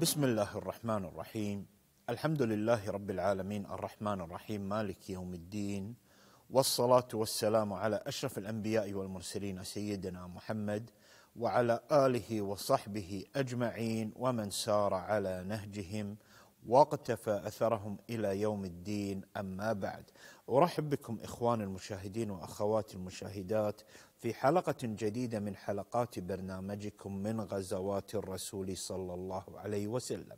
بسم الله الرحمن الرحيم الحمد لله رب العالمين الرحمن الرحيم مالك يوم الدين والصلاة والسلام على أشرف الأنبياء والمرسلين سيدنا محمد وعلى آله وصحبه أجمعين ومن سار على نهجهم واقتفى أثرهم إلى يوم الدين أما بعد أرحب بكم إخوان المشاهدين وأخوات المشاهدات في حلقة جديدة من حلقات برنامجكم من غزوات الرسول صلى الله عليه وسلم.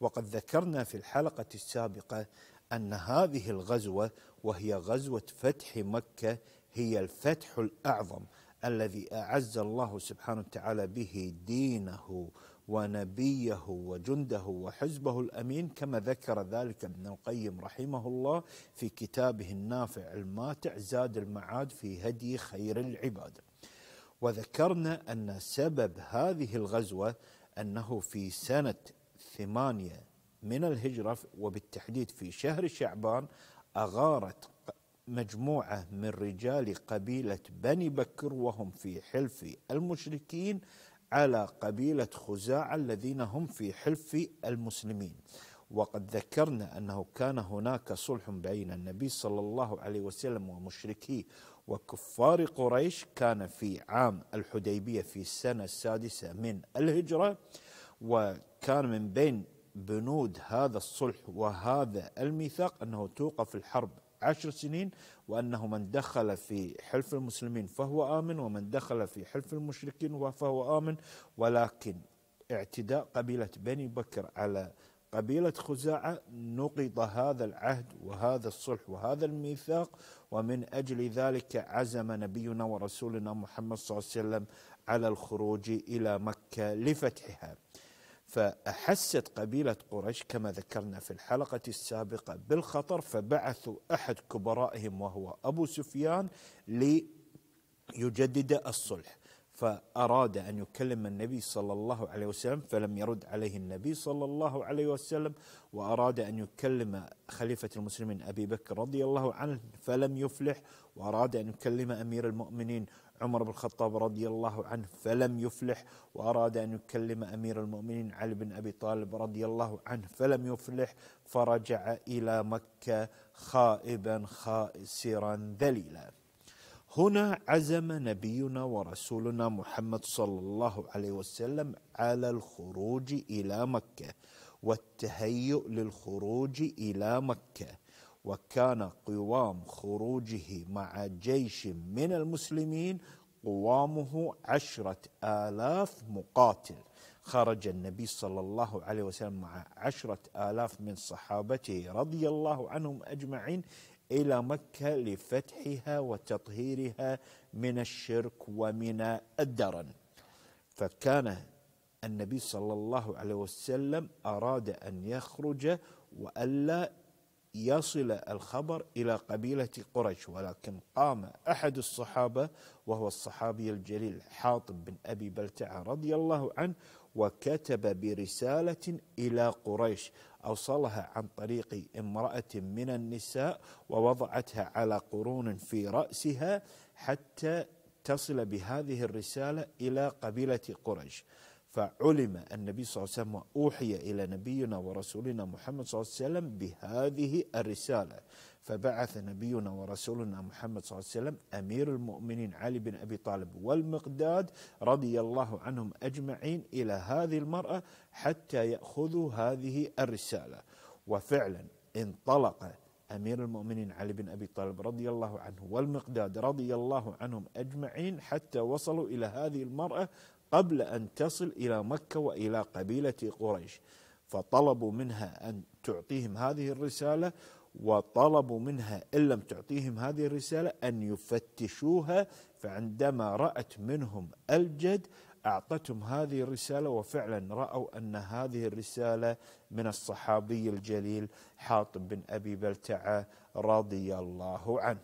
وقد ذكرنا في الحلقة السابقة أن هذه الغزوة وهي غزوة فتح مكة هي الفتح الأعظم الذي أعز الله سبحانه وتعالى به دينه ونبيه وجنده وحزبه الامين كما ذكر ذلك ابن القيم رحمه الله في كتابه النافع الماتع زاد المعاد في هدي خير العباد. وذكرنا ان سبب هذه الغزوه انه في سنه ثمانيه من الهجره وبالتحديد في شهر شعبان اغارت مجموعه من رجال قبيله بني بكر وهم في حلف المشركين على قبيلة خزاعة الذين هم في حلف المسلمين وقد ذكرنا أنه كان هناك صلح بين النبي صلى الله عليه وسلم ومشركيه وكفار قريش كان في عام الحديبية في السنة السادسة من الهجرة وكان من بين بنود هذا الصلح وهذا الميثاق أنه توقف الحرب عشر سنين وأنه من دخل في حلف المسلمين فهو آمن ومن دخل في حلف المشركين فهو آمن ولكن اعتداء قبيلة بني بكر على قبيلة خزاعة نقض هذا العهد وهذا الصلح وهذا الميثاق ومن أجل ذلك عزم نبينا ورسولنا محمد صلى الله عليه وسلم على الخروج إلى مكة لفتحها فأحست قبيلة قريش كما ذكرنا في الحلقة السابقة بالخطر فبعثوا أحد كبرائهم وهو أبو سفيان ليجدد الصلح فأراد أن يكلم النبي صلى الله عليه وسلم فلم يرد عليه النبي صلى الله عليه وسلم وأراد أن يكلم خليفة المسلمين أبي بكر رضي الله عنه فلم يفلح وأراد أن يكلم أمير المؤمنين عمر بن الخطاب رضي الله عنه فلم يفلح وأراد أن يكلم أمير المؤمنين علي بن أبي طالب رضي الله عنه فلم يفلح فرجع إلى مكة خائبا خاسرا ذليلا هنا عزم نبينا ورسولنا محمد صلى الله عليه وسلم على الخروج إلى مكة والتهيؤ للخروج إلى مكة وكان قوام خروجه مع جيش من المسلمين قوامه عشرة آلاف مقاتل خرج النبي صلى الله عليه وسلم مع عشرة آلاف من صحابته رضي الله عنهم أجمعين إلى مكة لفتحها وتطهيرها من الشرك ومن الدرن فكان النبي صلى الله عليه وسلم أراد أن يخرج وألا يصل الخبر الى قبيله قريش ولكن قام احد الصحابه وهو الصحابي الجليل حاطب بن ابي بلتعه رضي الله عنه وكتب برساله الى قريش اوصلها عن طريق امراه من النساء ووضعتها على قرون في راسها حتى تصل بهذه الرساله الى قبيله قريش. فعلم النبي صلى الله عليه وسلم أوحي إلى نبينا ورسولنا محمد صلى الله عليه وسلم بهذه الرسالة فبعث نبينا ورسولنا محمد صلى الله عليه وسلم أمير المؤمنين علي بن أبي طالب والمقداد رضي الله عنهم أجمعين إلى هذه المرأة حتى يأخذوا هذه الرسالة وفعلا انطلق امير المؤمنين علي بن ابي طالب رضي الله عنه والمقداد رضي الله عنهم اجمعين حتى وصلوا الى هذه المراه قبل أن تصل إلى مكة وإلى قبيلة قريش فطلبوا منها أن تعطيهم هذه الرسالة وطلبوا منها إن لم تعطيهم هذه الرسالة أن يفتشوها فعندما رأت منهم الجد أعطتهم هذه الرسالة وفعلا رأوا أن هذه الرسالة من الصحابي الجليل حاطب بن أبي بلتعة رضي الله عنه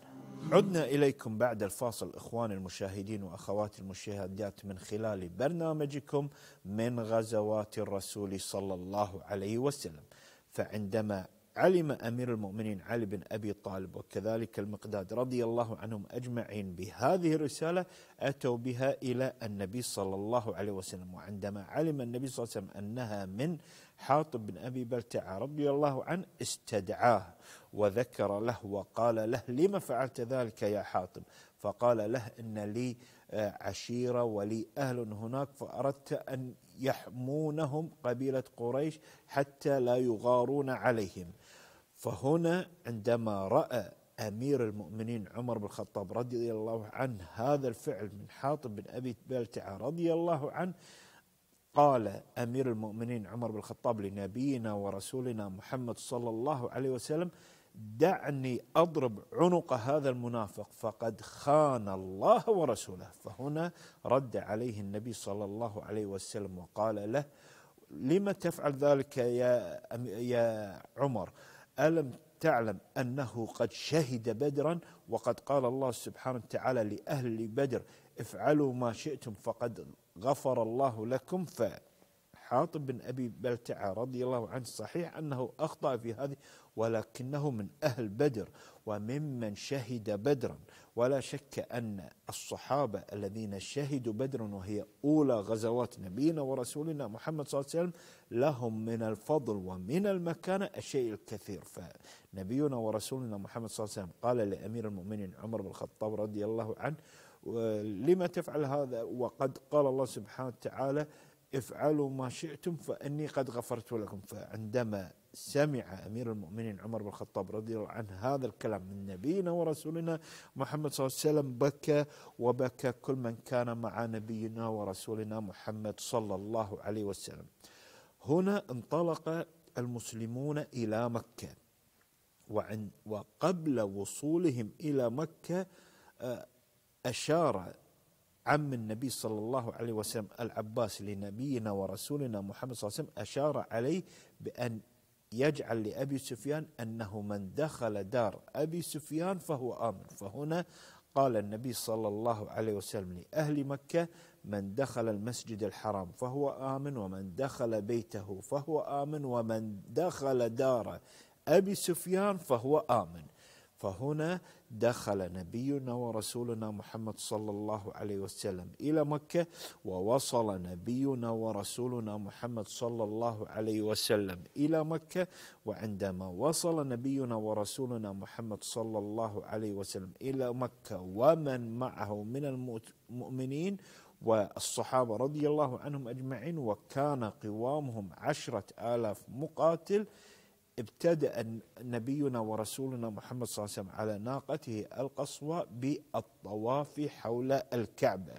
عدنا إليكم بعد الفاصل إخواني المشاهدين وأخواتي المشاهدات من خلال برنامجكم من غزوات الرسول صلى الله عليه وسلم فعندما علم أمير المؤمنين علي بن أبي طالب وكذلك المقداد رضي الله عنهم أجمعين بهذه الرسالة أتوا بها إلى النبي صلى الله عليه وسلم وعندما علم النبي صلى الله عليه وسلم أنها من حاطب بن أبي بلتعة رضي الله عنه استدعاه وذكر له وقال له لم فعلت ذلك يا حاطب فقال له إن لي آه، عشيرة ولي أهل هناك فأردت أن يحمونهم قبيلة قريش حتى لا يغارون عليهم فهنا عندما رأى أمير المؤمنين عمر بن الخطاب رضي الله عنه هذا الفعل من حاطب بن أبي بلتعة رضي الله عنه قال امير المؤمنين عمر بن الخطاب لنبينا ورسولنا محمد صلى الله عليه وسلم دعني اضرب عنق هذا المنافق فقد خان الله ورسوله فهنا رد عليه النبي صلى الله عليه وسلم وقال له لم تفعل ذلك يا يا عمر الم تعلم انه قد شهد بدرا وقد قال الله سبحانه وتعالى لاهل بدر افعلوا ما شئتم فقد غفر الله لكم ف حاطب بن أبي بلتعة رضي الله عنه صحيح أنه أخطأ في هذه ولكنه من أهل بدر وممن شهد بدرا ولا شك أن الصحابة الذين شهدوا بدرا وهي أولى غزوات نبينا ورسولنا محمد صلى الله عليه وسلم لهم من الفضل ومن المكانة الشيء الكثير فنبينا ورسولنا محمد صلى الله عليه وسلم قال لأمير المؤمنين عمر بن الخطاب رضي الله عنه لما تفعل هذا وقد قال الله سبحانه وتعالى افعلوا ما شئتم فاني قد غفرت لكم فعندما سمع امير المؤمنين عمر بن الخطاب رضي الله عنه هذا الكلام من نبينا ورسولنا محمد صلى الله عليه وسلم بكى وبكى كل من كان مع نبينا ورسولنا محمد صلى الله عليه وسلم. هنا انطلق المسلمون الى مكه وعن وقبل وصولهم الى مكه آه، اشار عم النبي صلى الله عليه وسلم العباس لنبينا ورسولنا محمد صلى الله عليه وسلم أشار عليه بأن يجعل لأبي سفيان أنه من دخل دار أبي سفيان فهو آمن فهنا قال النبي صلى الله عليه وسلم لأهل مكة من دخل المسجد الحرام فهو آمن ومن دخل بيته فهو آمن ومن دخل دار أبي سفيان فهو آمن فهنا دخل نبينا ورسولنا محمد صلى الله عليه وسلم الى مكه ووصل نبينا ورسولنا محمد صلى الله عليه وسلم الى مكه وعندما وصل نبينا ورسولنا محمد صلى الله عليه وسلم الى مكه ومن معه من المؤمنين والصحابة رضي الله عنهم أجمعين وكان قوامهم عشرة آلاف مقاتل ابتدأ نبينا ورسولنا محمد صلى الله عليه وسلم على ناقته القصوى بالطواف حول الكعبة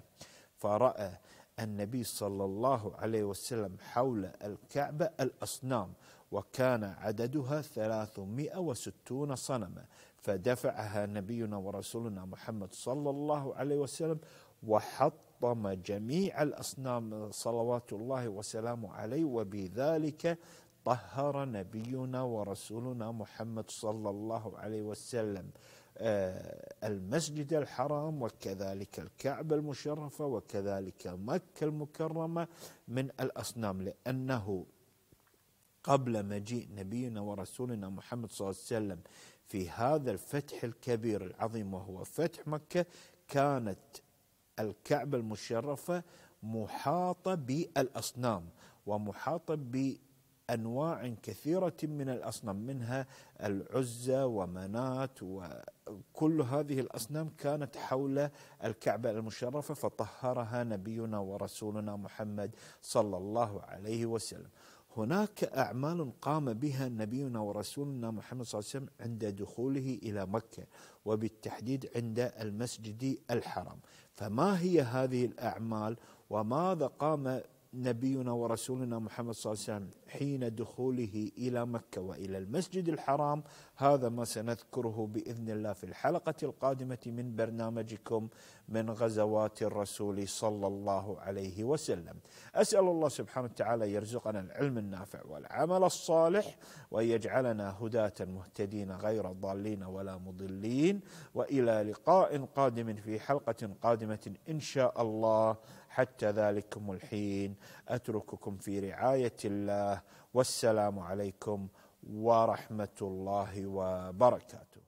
فرأى النبي صلى الله عليه وسلم حول الكعبة الأصنام وكان عددها 360 صنما فدفعها نبينا ورسولنا محمد صلى الله عليه وسلم وحطم جميع الأصنام صلوات الله وسلامه عليه وبذلك طهر نبينا ورسولنا محمد صلى الله عليه وسلم آه، المسجد الحرام وكذلك الكعبة المشرفة وكذلك مكة المكرمة من الأصنام لأنه قبل مجيء نبينا ورسولنا محمد صلى الله عليه وسلم في هذا الفتح الكبير العظيم وهو فتح مكة كانت الكعبة المشرفة محاطة بالأصنام ومحاطة انواع كثيره من الاصنام منها العزى ومنات وكل هذه الاصنام كانت حول الكعبه المشرفه فطهرها نبينا ورسولنا محمد صلى الله عليه وسلم. هناك اعمال قام بها نبينا ورسولنا محمد صلى الله عليه وسلم عند دخوله الى مكه وبالتحديد عند المسجد الحرام، فما هي هذه الاعمال وماذا قام نبينا ورسولنا محمد صلى الله عليه وسلم حين دخوله الى مكه والى المسجد الحرام هذا ما سنذكره باذن الله في الحلقه القادمه من برنامجكم من غزوات الرسول صلى الله عليه وسلم. اسال الله سبحانه وتعالى يرزقنا العلم النافع والعمل الصالح وان يجعلنا هداة مهتدين غير ضالين ولا مضلين والى لقاء قادم في حلقه قادمه ان شاء الله حتى ذلكم الحين اترككم في رعايه الله والسلام عليكم ورحمه الله وبركاته